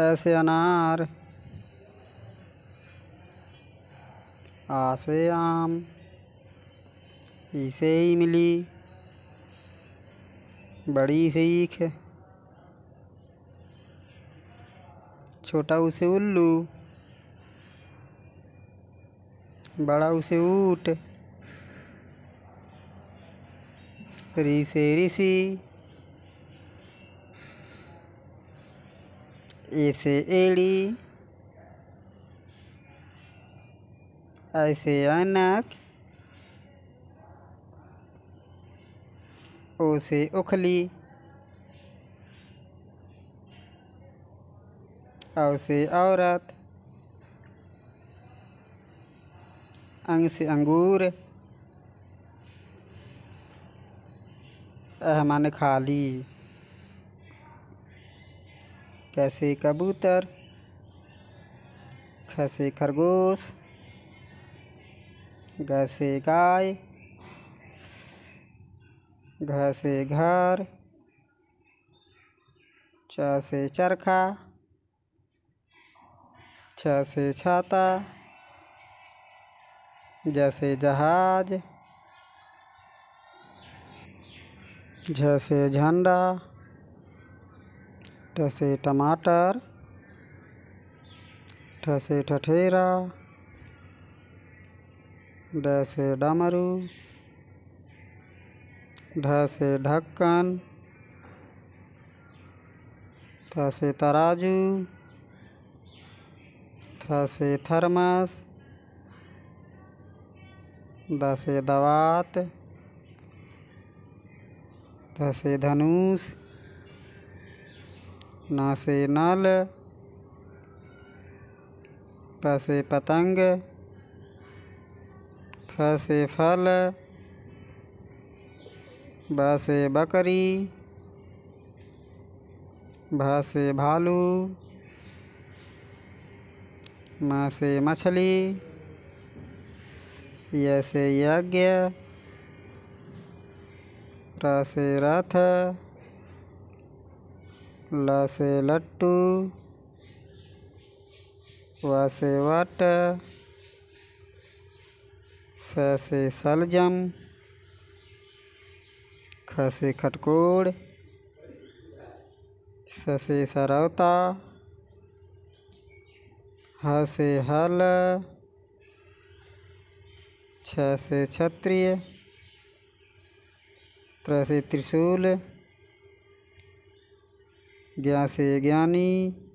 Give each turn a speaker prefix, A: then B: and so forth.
A: ऐसे अनार आसे आम इसे ही मिली बड़ी सीख छोटा उसे उल्लू बड़ा उसे ऊट रिसे ऋषि ए से एड़ी आई से ऐनक ओ से उखली औ से औरत अंग से अंगूर अह खाली कैसे कबूतर खसे खरगोश घसे गाय घसे घर च चरखा छ छाता जैसे जहाज जैसे झंडा ठसे टमाटर ठसे ठठेरा डसे डमरू ढसे ढक्कन थसे तराजू थसे थर्मस दसे दवात थसे धनुष ना से नल प से पतंग फ से फल ब से बकरी भ से भालू म से मछली य से यज्ञ र से रथ ल से लट्टू व से वट स से सलजम ख से खटकोड़ स से सरौता ह से हल छ से क्षत्रिय त्र से त्रिशूल ज्ञा से ज्ञानी